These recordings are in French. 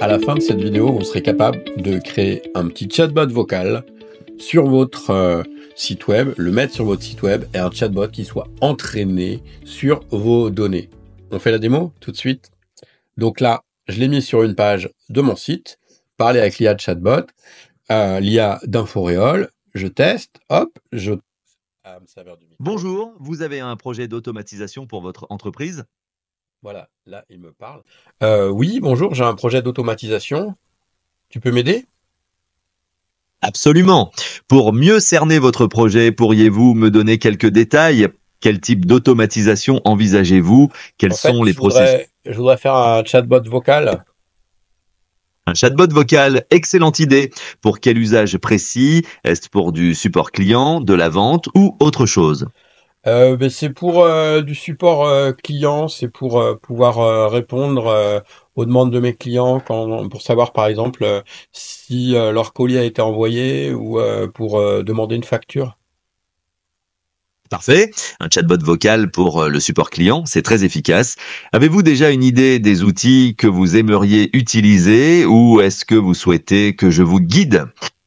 à la fin de cette vidéo, vous serez capable de créer un petit chatbot vocal sur votre euh, site web, le mettre sur votre site web et un chatbot qui soit entraîné sur vos données. On fait la démo tout de suite. Donc là, je l'ai mis sur une page de mon site, parler avec l'IA de chatbot, euh, l'IA d'Inforéol, je teste, hop, je ah, Bonjour, vous avez un projet d'automatisation pour votre entreprise voilà, là, il me parle. Euh, oui, bonjour, j'ai un projet d'automatisation. Tu peux m'aider Absolument. Pour mieux cerner votre projet, pourriez-vous me donner quelques détails Quel type d'automatisation envisagez-vous Quels sont les processus Je voudrais faire un chatbot vocal. Un chatbot vocal, excellente idée. Pour quel usage précis Est-ce pour du support client, de la vente ou autre chose euh, ben, c'est pour euh, du support euh, client, c'est pour euh, pouvoir répondre aux demandes de mes clients quand, pour savoir par exemple si leur colis a été envoyé ou pour demander une facture. Parfait. Un chatbot vocal pour le support client, c'est très efficace. Avez-vous déjà une idée des outils que vous aimeriez utiliser ou est-ce que vous souhaitez que je vous guide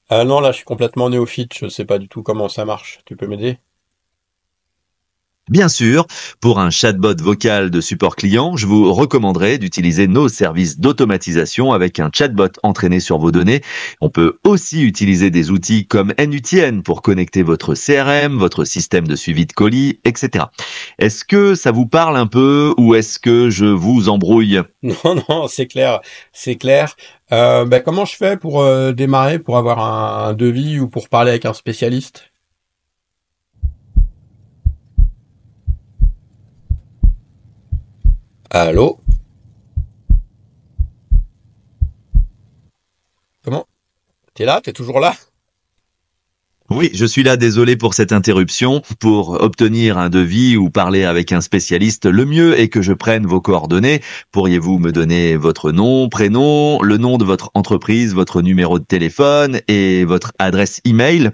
ah Non, là je suis complètement néophyte, je ne sais pas du tout comment ça marche. Tu peux m'aider Bien sûr, pour un chatbot vocal de support client, je vous recommanderais d'utiliser nos services d'automatisation avec un chatbot entraîné sur vos données. On peut aussi utiliser des outils comme NUTN pour connecter votre CRM, votre système de suivi de colis, etc. Est-ce que ça vous parle un peu ou est-ce que je vous embrouille Non, non, c'est clair, c'est clair. Euh, ben, comment je fais pour euh, démarrer, pour avoir un devis ou pour parler avec un spécialiste Allô Comment T'es là T'es toujours là oui, je suis là, désolé pour cette interruption. Pour obtenir un devis ou parler avec un spécialiste, le mieux est que je prenne vos coordonnées. Pourriez-vous me donner votre nom, prénom, le nom de votre entreprise, votre numéro de téléphone et votre adresse email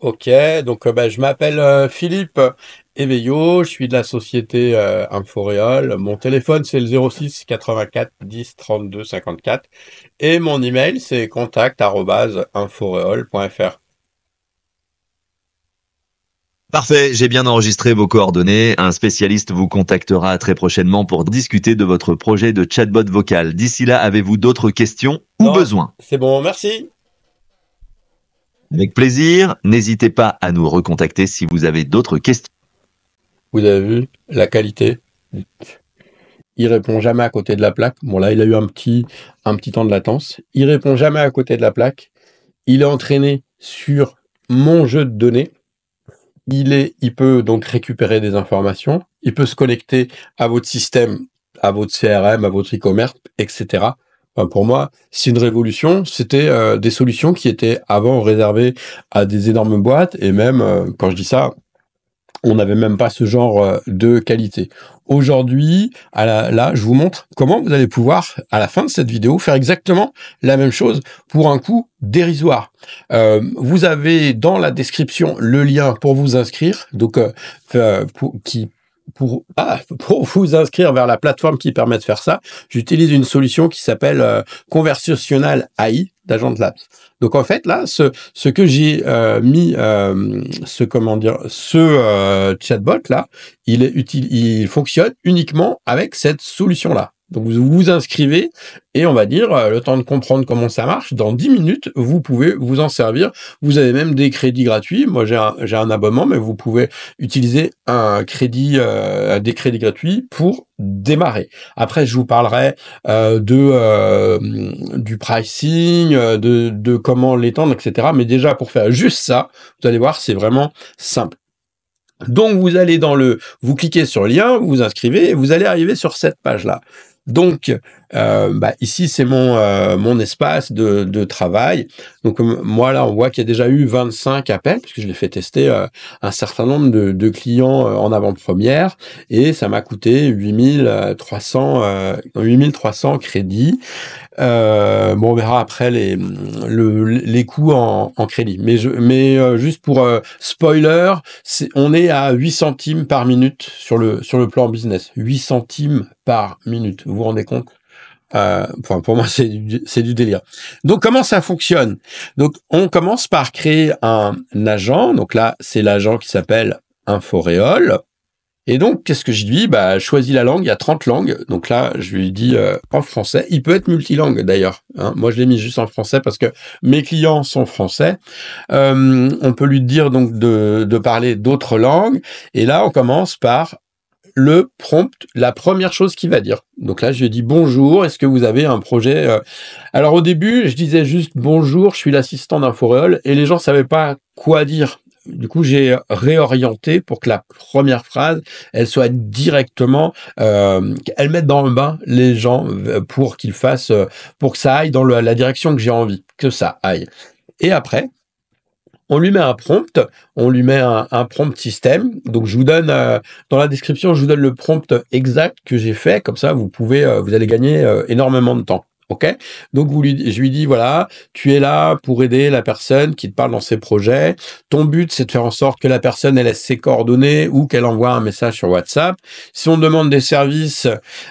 Ok, donc euh, bah, je m'appelle euh, Philippe Éveillot, je suis de la société euh, Inforéol. Mon téléphone, c'est le 06 84 10 32 54. Et mon email, c'est contact.inforéol.fr. Parfait, j'ai bien enregistré vos coordonnées. Un spécialiste vous contactera très prochainement pour discuter de votre projet de chatbot vocal. D'ici là, avez-vous d'autres questions ou besoins C'est bon, merci. Avec plaisir, n'hésitez pas à nous recontacter si vous avez d'autres questions vous avez vu la qualité. Il répond jamais à côté de la plaque. Bon là, il a eu un petit, un petit temps de latence. Il répond jamais à côté de la plaque. Il est entraîné sur mon jeu de données. Il, est, il peut donc récupérer des informations. Il peut se connecter à votre système, à votre CRM, à votre e-commerce, etc. pour moi, c'est une révolution. C'était euh, des solutions qui étaient avant réservées à des énormes boîtes. Et même, euh, quand je dis ça, on n'avait même pas ce genre euh, de qualité. Aujourd'hui, là, je vous montre comment vous allez pouvoir, à la fin de cette vidéo, faire exactement la même chose pour un coup dérisoire. Euh, vous avez dans la description le lien pour vous inscrire, donc euh, pour, qui pour, ah, pour vous inscrire vers la plateforme qui permet de faire ça, j'utilise une solution qui s'appelle euh, Conversational AI d'Agent Labs. Donc en fait là, ce, ce que j'ai euh, mis, euh, ce comment dire, ce chatbot là, il, est utile, il fonctionne uniquement avec cette solution là. Donc vous vous inscrivez et on va dire euh, le temps de comprendre comment ça marche. Dans 10 minutes, vous pouvez vous en servir. Vous avez même des crédits gratuits. Moi j'ai un, j'ai un abonnement, mais vous pouvez utiliser un crédit, euh, des crédits gratuits pour démarrer. Après, je vous parlerai euh, de du pricing, de, de comment l'étendre, etc. Mais déjà pour faire juste ça, vous allez voir, c'est vraiment simple. Donc vous allez dans le, vous cliquez sur le lien, vous vous inscrivez et vous allez arriver sur cette page là. Donc euh, bah, ici c'est mon euh, mon espace de, travail. Donc euh, moi là on voit qu'il y a déjà eu 25 appels puisque je l'ai fait tester un certain nombre de, clients en avant-première et ça m'a coûté 8300 8300 crédits. Euh, bon, on verra après les, les coûts en, crédit. Mais, je, mais euh, juste pour euh, spoiler, c'est on est à 8 centimes par minute sur le, sur le plan business. 8 centimes par minute. Vous vous rendez compte pour, pour moi, c'est du, du délire. Donc, comment ça fonctionne Donc, on commence par créer un agent. Donc là, c'est l'agent qui s'appelle Inforeol ». Et donc, qu'est-ce que je lui dis Bah, choisis la langue, il y a 30 langues. Donc là, je lui dis euh, en français. Il peut être multilingue, d'ailleurs. Hein. Moi, je l'ai mis juste en français parce que mes clients sont français. Euh, on peut lui dire donc de, parler d'autres langues. Et là, on commence par le prompt, la première chose qu'il va dire. Donc là, je lui dis bonjour, est-ce que vous avez un projet euh Alors au début, je disais juste bonjour, je suis l'assistant d'un d'Inforéol et les gens ne savaient pas quoi dire du coup, j'ai réorienté pour que la première phrase, elle soit directement, euh, elle mette dans le bain les gens euh, pour qu'ils fassent, euh, pour que ça aille dans la direction que j'ai envie, que ça aille. Et après, on lui met un prompt, on lui met un, prompt système. Donc je vous donne euh, dans la description, je vous donne le prompt exact que j'ai fait. Comme ça, vous pouvez, vous allez gagner énormément de temps. OK Donc vous je lui dis voilà, tu es là pour aider la personne qui te parle dans ses projets. Ton but c'est de faire en sorte que la personne elle laisse ses coordonnées ou qu'elle envoie un message sur WhatsApp. Si on demande des services,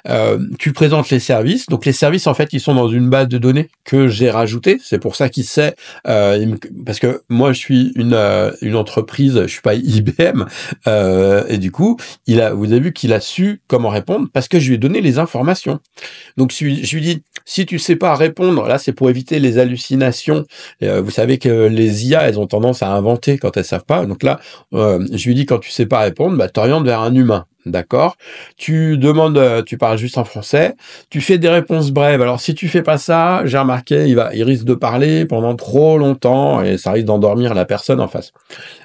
euh, tu présentes les services. Donc les services en fait, ils sont dans une base de données que j'ai rajoutée. C'est pour ça qu'il sait euh, parce que moi je suis une euh, une entreprise, je suis pas IBM et du coup, il a vous avez vu qu'il a su comment répondre parce que je lui ai donné les informations. Donc je lui dis si tu sais pas répondre, là c'est pour éviter les hallucinations. Euh, vous savez que les IA, elles ont tendance à inventer quand elles savent pas. Donc là, euh, je lui dis quand tu sais pas répondre, bah, t'orientes vers un humain. D'accord Tu demandes, euh, tu parles juste en français, tu fais des réponses brèves. Alors si tu fais pas ça, j'ai remarqué, il va, il risque de parler pendant trop longtemps et ça risque d'endormir la personne en face.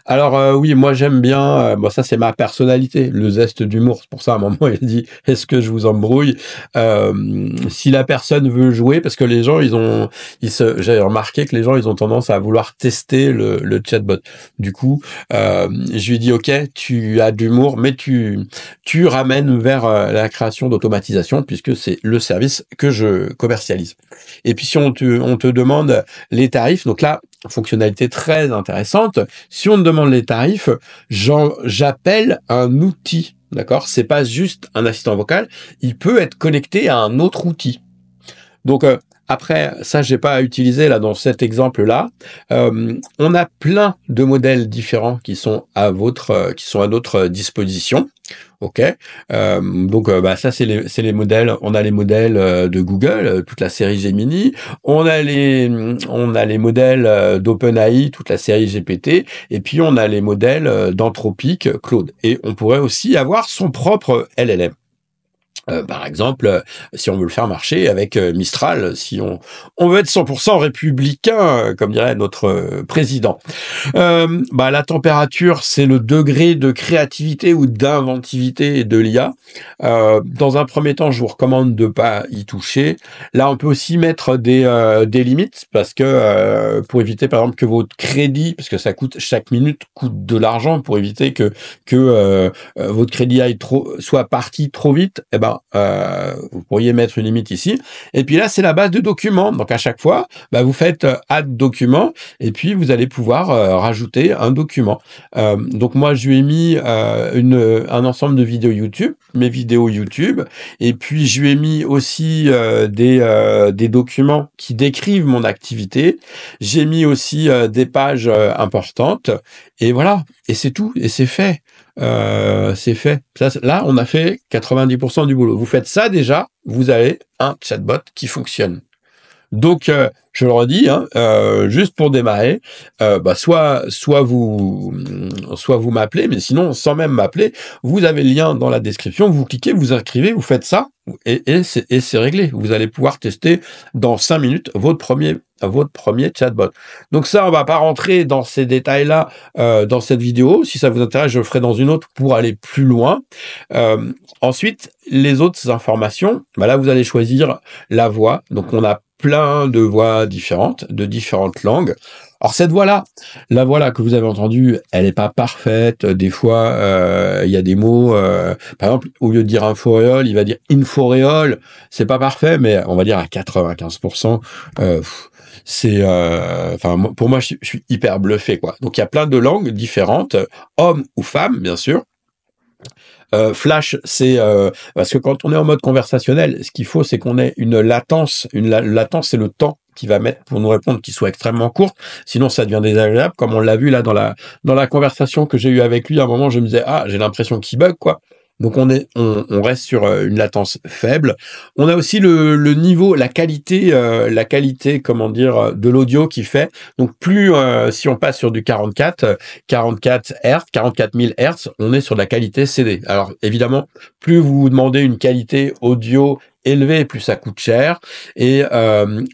Alors euh, oui, moi j'aime bien, Moi, euh, ça c'est ma personnalité, le zeste d'humour. C'est pour ça à un moment il dit est-ce que je vous embrouille euh, Si la personne veut jouer, parce que les gens ils ont, ils se, j'ai remarqué que les gens ils ont tendance à vouloir tester le, chatbot. Du coup, je lui dis ok, tu as d'humour, mais tu tu ramènes vers la création d'automatisation puisque c'est le service que je commercialise. Et puis si on te on te demande les tarifs, donc là fonctionnalité très intéressante. Si on demande les tarifs, j'appelle un outil, d'accord C'est pas juste un assistant vocal, il peut être connecté à un autre outil. Donc euh, après, ça j'ai pas à utiliser là dans cet exemple là. Euh, on a plein de modèles différents qui sont à votre, euh, qui sont à notre disposition. Ok, euh, donc euh, bah, ça c'est les, modèles. On a les modèles euh, de Google, toute la série Gemini. On a les on a les modèles d'OpenAI, toute la série GPT. Et puis on a les modèles d'Anthropic, Claude. Et on pourrait aussi avoir son propre LLM. Euh, par exemple, euh, si on veut le faire marcher avec euh, Mistral, si on, on veut être 100% républicain, comme dirait notre président. Bah, la température, c'est le degré de créativité ou d'inventivité de l'IA. dans un premier temps, je vous recommande de pas y toucher. Là, on peut aussi mettre des, des limites parce que pour éviter, par exemple, que votre crédit, parce que ça coûte chaque minute coûte de l'argent, pour éviter que que votre crédit aille trop, soit parti trop vite. Eh ben, euh, vous pourriez mettre une limite ici. Et puis là, c'est la base de documents. Donc à chaque fois, bah, vous faites euh, add document et puis vous allez pouvoir euh, rajouter un document. donc moi, je lui ai mis un ensemble de vidéos YouTube, mes vidéos YouTube. Et puis je lui ai mis aussi des, des documents qui décrivent mon activité. J'ai mis aussi des pages importantes. Et voilà. Et c'est tout. Et c'est fait. Euh, c'est fait. là, on a fait 90% du boulot. Vous faites ça déjà, vous avez un chatbot qui fonctionne. Donc, euh, je le redis, hein, euh, juste pour démarrer, bah, soit, soit vous, soit vous m'appelez, mais sinon, sans même m'appeler, vous avez le lien dans la description, vous cliquez, vous inscrivez, vous faites ça, et, et c'est réglé. Vous allez pouvoir tester dans 5 minutes votre premier votre premier chatbot. Donc ça, on va pas rentrer dans ces détails-là euh, dans cette vidéo. Si ça vous intéresse, je le ferai dans une autre pour aller plus loin. Euh, ensuite, les autres informations, bah là, vous allez choisir la voix. Donc on a plein de voix différentes, de différentes langues. Alors cette voix-là, la voix-là que vous avez entendue, elle n'est pas parfaite. Des fois, euh, il y a des mots, euh, par exemple, au lieu de dire inforéole, il va dire inforéole. C'est pas parfait, mais on va dire à 95%, euh, c'est, euh, enfin, pour moi, je, suis hyper bluffé, quoi. Donc, il y a plein de langues différentes, hommes ou femmes, bien sûr. Euh, flash, c'est euh, parce que quand on est en mode conversationnel, ce qu'il faut, c'est qu'on ait une latence. Une latence, c'est le temps qu'il va mettre pour nous répondre qui soit extrêmement courte. Sinon, ça devient désagréable, comme on l'a vu là dans la dans la conversation que j'ai eu avec lui. À un moment, je me disais ah, j'ai l'impression qu'il bug quoi. Donc on, est, on, reste sur euh, une latence faible. On a aussi le, niveau, la qualité, euh, la qualité, comment dire, euh, de l'audio qui fait. Donc plus si on passe sur du 44, 44 Hz, 44 000 Hz, on est sur la qualité CD. Alors évidemment, plus vous demandez une qualité audio élevée, plus ça coûte cher. Et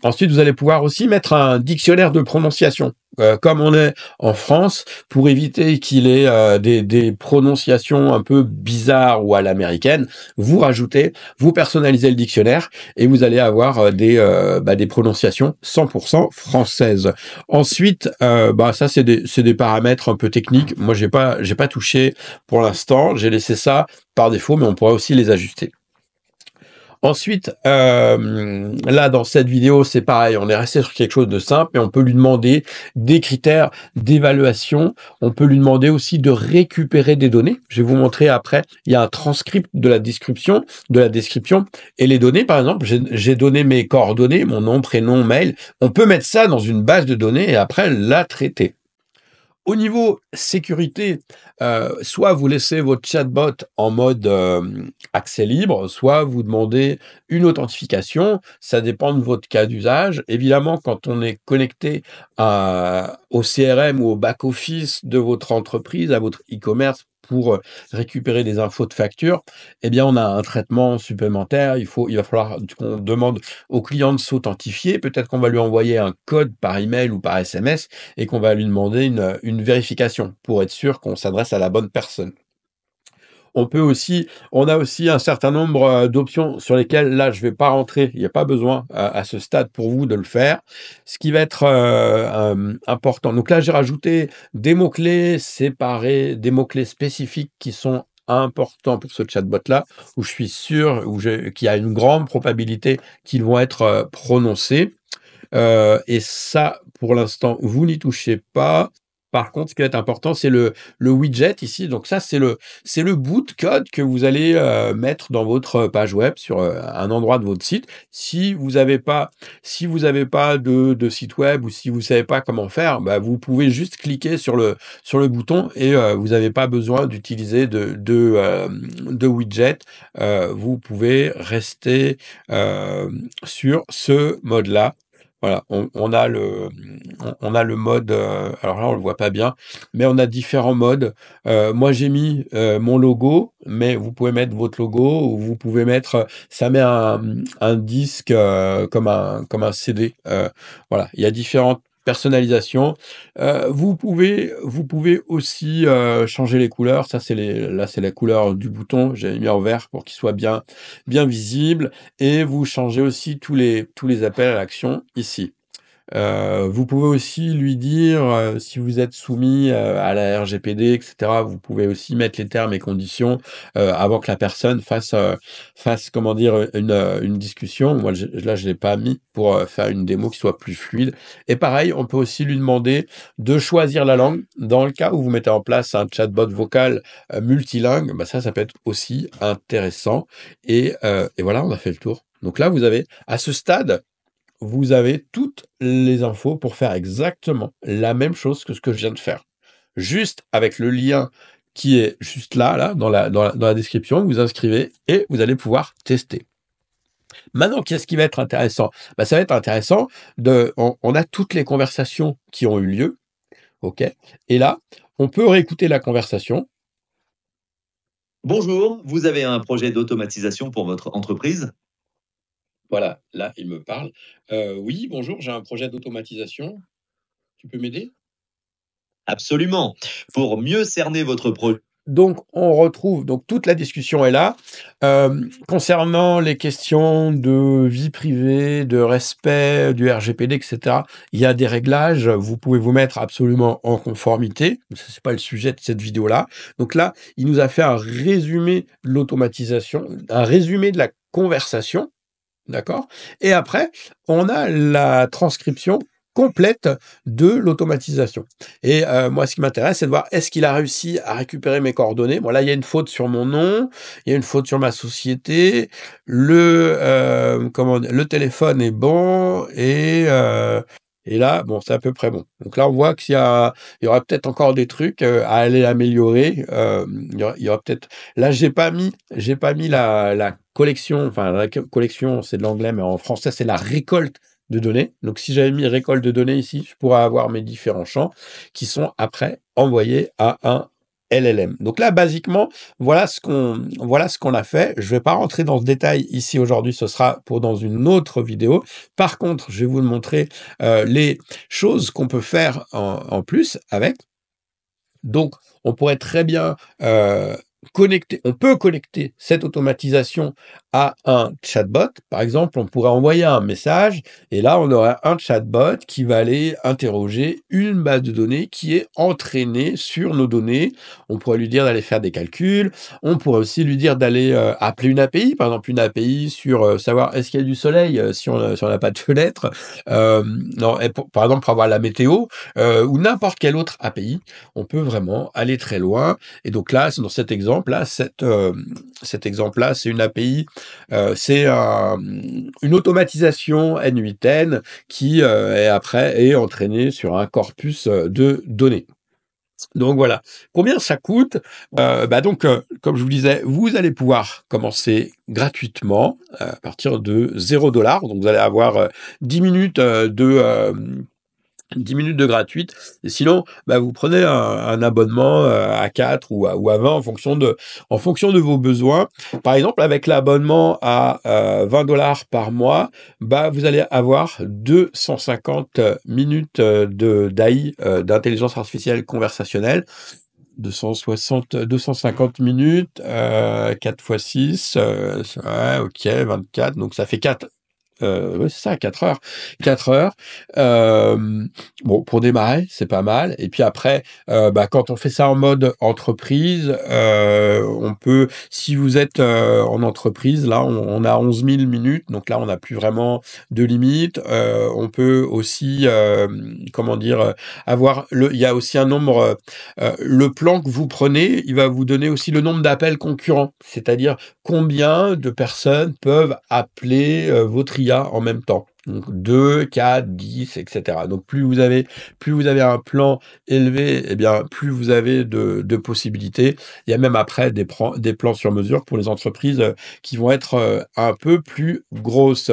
ensuite, vous allez pouvoir aussi mettre un dictionnaire de prononciation. Euh, comme on est en France, pour éviter qu'il ait euh, des, prononciations un peu bizarres ou à l'américaine, vous rajoutez, vous personnalisez le dictionnaire et vous allez avoir euh, bah, des, prononciations 100% françaises. Ensuite, bah, ça c'est des, paramètres un peu techniques. Moi, j'ai pas pas touché pour l'instant. J'ai laissé ça par défaut, mais on pourrait aussi les ajuster. Ensuite, euh, là dans cette vidéo, c'est pareil, on est resté sur quelque chose de simple et on peut lui demander des critères d'évaluation. On peut lui demander aussi de récupérer des données. Je vais vous montrer après. Il y a un transcript de la description, de la description et les données. Par exemple, j'ai donné mes coordonnées, mon nom, prénom, mail. On peut mettre ça dans une base de données et après la traiter. Au niveau sécurité, euh, soit vous laissez votre chatbot en mode euh, accès libre, soit vous demandez une authentification. Ça dépend de votre cas d'usage. Évidemment, quand on est connecté au CRM ou au back-office de votre entreprise, à votre e-commerce, pour euh, récupérer des infos de facture, eh bien, on a un traitement supplémentaire. Il, faut, il va falloir qu'on demande au client de s'authentifier. Peut-être qu'on va lui envoyer un code par email ou par SMS et qu'on va lui demander une vérification pour être sûr qu'on s'adresse à la bonne personne. On peut aussi, on a aussi un certain nombre euh, d'options sur lesquelles là je vais pas rentrer. Il n'y a pas besoin euh, à, ce stade pour vous de le faire. Ce qui va être euh, important. Donc là j'ai rajouté des mots clés séparés, des mots clés spécifiques qui sont importants pour ce chatbot-là, où je suis sûr qu'il y a une grande probabilité qu'ils vont être prononcés. et ça, pour l'instant, vous n'y touchez pas. Par contre, ce qui est important, c'est le, widget ici. Donc ça, c'est le, c'est le bout de code que vous allez euh, mettre dans votre euh, page web sur euh, un endroit de votre site. Si vous n'avez pas, si vous pas de, site web ou si vous ne savez pas comment faire, bah, vous pouvez juste cliquer sur le, sur le bouton et vous n'avez pas besoin d'utiliser de, de, de widget. vous pouvez rester sur ce mode-là voilà, on, a le, on, a le mode, euh, alors là on le voit pas bien, mais on a différents modes. Euh, moi j'ai mis euh, mon logo, mais vous pouvez mettre votre logo ou vous pouvez mettre, ça met un, un disque comme, un, comme un CD. voilà, il y a différentes personnalisation. Euh, vous, pouvez, vous pouvez aussi euh, changer les couleurs. Ça, c'est là, c'est la couleur du bouton. J'ai mis en vert pour qu'il soit bien, bien visible. Et vous changez aussi tous les, tous les appels à l'action ici. Euh, vous pouvez aussi lui dire, euh, si vous êtes soumis euh, à la RGPD, etc., vous pouvez aussi mettre les termes et conditions avant que la personne fasse, fasse comment dire, une, une discussion. Moi, là, je ne l'ai pas mis pour faire une démo qui soit plus fluide. Et pareil, on peut aussi lui demander de choisir la langue. Dans le cas où vous mettez en place un chatbot vocal multilingue, bah ça, ça peut être aussi intéressant. Et, et voilà, on a fait le tour. Donc là, vous avez à ce stade vous avez toutes les infos pour faire exactement la même chose que ce que je viens de faire. Juste avec le lien qui est juste là, là dans, la, description, vous inscrivez et vous allez pouvoir tester. Maintenant, qu'est-ce qui va être intéressant bah, Ça va être intéressant, on, a toutes les conversations qui ont eu lieu, ok Et là, on peut réécouter la conversation. Bonjour, vous avez un projet d'automatisation pour votre entreprise voilà, là, il me parle. Euh, oui, bonjour, j'ai un projet d'automatisation. Tu peux m'aider Absolument. Pour mieux cerner votre projet. Donc, on retrouve, donc toute la discussion est là. Euh, concernant les questions de vie privée, de respect du RGPD, etc., il y a des réglages. Vous pouvez vous mettre absolument en conformité. Ce n'est pas le sujet de cette vidéo-là. Donc là, il nous a fait un résumé de l'automatisation, un résumé de la conversation D'accord Et après, on a la transcription complète de l'automatisation. Et euh, moi, ce qui m'intéresse, c'est de voir est-ce qu'il a réussi à récupérer mes coordonnées. Bon, là, il y a une faute sur mon nom, il y a une faute sur ma société, le, euh, comment, le téléphone est bon, et, euh, et là, bon, c'est à peu près bon. Donc là, on voit qu'il y, a, il y aura peut-être encore des trucs à aller améliorer. il y aura, peut-être... Là, j'ai pas mis, j'ai pas mis la, la collection, enfin la collection c'est de l'anglais, mais en français c'est la récolte de données. Donc si j'avais mis récolte de données ici, je pourrais avoir mes différents champs qui sont après envoyés à un LLM. Donc là, basiquement, voilà ce qu'on voilà ce a fait. Je ne vais pas rentrer dans ce détail ici aujourd'hui, ce sera pour dans une autre vidéo. Par contre, je vais vous montrer euh, les choses qu'on peut faire en, plus avec. Donc, on pourrait très bien euh, connecter, on peut connecter cette automatisation à un chatbot, par exemple, on pourrait envoyer un message et là, on aurait un chatbot qui va aller interroger une base de données qui est entraînée sur nos données. On pourrait lui dire d'aller faire des calculs. On pourrait aussi lui dire d'aller euh, appeler une API, par exemple, une API sur euh, savoir est-ce qu'il y a du soleil euh, si on n'a pas de fenêtre. non, par exemple, pour avoir la météo ou n'importe quelle autre API, on peut vraiment aller très loin. Et donc là, dans cet exemple-là, cette, cet exemple-là, c'est une API, euh, c'est une automatisation N8N qui euh, est après est entraînée sur un corpus euh, de données. Donc voilà. Combien ça coûte bah Donc, comme je vous disais, vous allez pouvoir commencer gratuitement à partir de 0 Donc, vous allez avoir 10 minutes de 10 minutes de gratuite. Et sinon, bah, vous prenez un, abonnement euh, à 4 ou à, ou à 20 en fonction, de, en fonction de vos besoins. Par exemple, avec l'abonnement à 20 euh, dollars par mois, bah, vous allez avoir 250 minutes euh, d'AI, d'intelligence artificielle conversationnelle. 250 minutes, 4 x 6, ouais, ok, 24, donc ça fait 4, euh, c'est ça, 4 heures. 4 heures. Euh, bon, pour démarrer, c'est pas mal. Et puis après, euh, bah, quand on fait ça en mode entreprise, euh, on peut, si vous êtes en entreprise, là, on, a 11 000 minutes. Donc là, on n'a plus vraiment de limite. on peut aussi, comment dire, avoir il y a aussi un nombre, le plan que vous prenez, il va vous donner aussi le nombre d'appels concurrents. C'est-à-dire combien de personnes peuvent appeler votre en même temps. Donc 2, 4, 10, etc. Donc plus vous avez, plus vous avez un plan élevé, et eh bien, plus vous avez de, possibilités. Il y a même après des, des, plans sur mesure pour les entreprises euh, qui vont être euh, un peu plus grosses.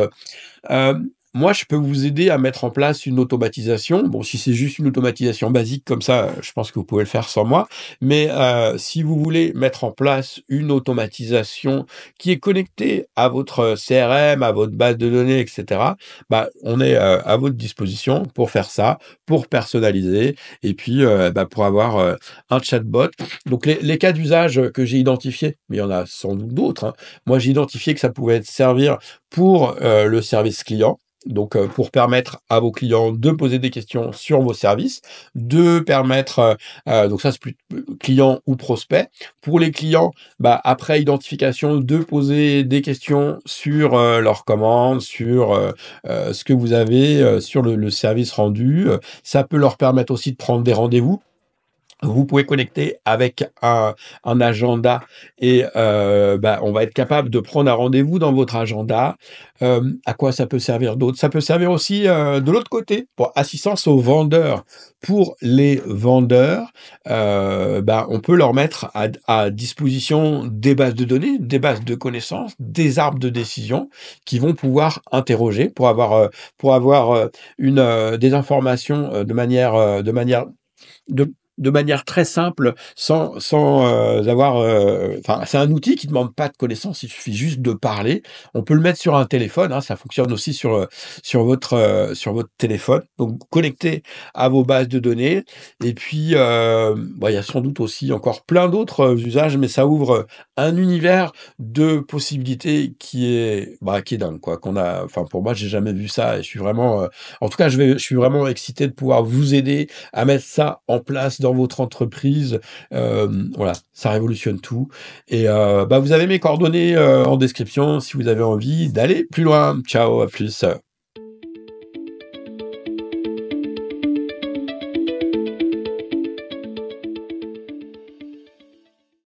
Euh, moi, je peux vous aider à mettre en place une automatisation. Bon, si c'est juste une automatisation basique comme ça, je pense que vous pouvez le faire sans moi. Mais euh, si vous voulez mettre en place une automatisation qui est connectée à votre euh, CRM, à votre base de données, etc., bah, on est euh, à votre disposition pour faire ça, pour personnaliser et puis bah, pour avoir un chatbot. Donc, les, cas d'usage que j'ai identifiés, mais il y en a sans doute d'autres. Hein. Moi, j'ai identifié que ça pouvait servir pour le service client donc euh, pour permettre à vos clients de poser des questions sur vos services, de permettre, euh, euh, donc ça c'est plus client ou prospect, pour les clients, bah, après identification, de poser des questions sur leur leurs commandes, sur ce que vous avez, sur le, service rendu, ça peut leur permettre aussi de prendre des rendez-vous vous pouvez connecter avec un, agenda et euh, bah, on va être capable de prendre un rendez-vous dans votre agenda. Euh, à quoi ça peut servir d'autre Ça peut servir aussi euh, de l'autre côté pour assistance aux vendeurs. Pour les vendeurs, bah, on peut leur mettre à, à, disposition des bases de données, des bases de connaissances, des arbres de décision qui vont pouvoir interroger pour avoir pour avoir une des informations de manière de manière de de manière très simple, sans, sans euh, avoir. Euh, c'est un outil qui ne demande pas de connaissances. Il suffit juste de parler. On peut le mettre sur un téléphone. Hein, ça fonctionne aussi sur euh, sur votre sur votre téléphone. Donc, connecté à vos bases de données. Et puis, il y a sans doute aussi encore plein d'autres usages, mais ça ouvre un univers de possibilités qui est bah, qui dingue quoi qu'on a enfin pour moi j'ai jamais vu ça et je suis vraiment euh, en tout cas je je suis vraiment excité de pouvoir vous aider à mettre ça en place dans votre entreprise euh, voilà ça révolutionne tout et euh, bah, vous avez mes coordonnées en description si vous avez envie d'aller plus loin ciao à plus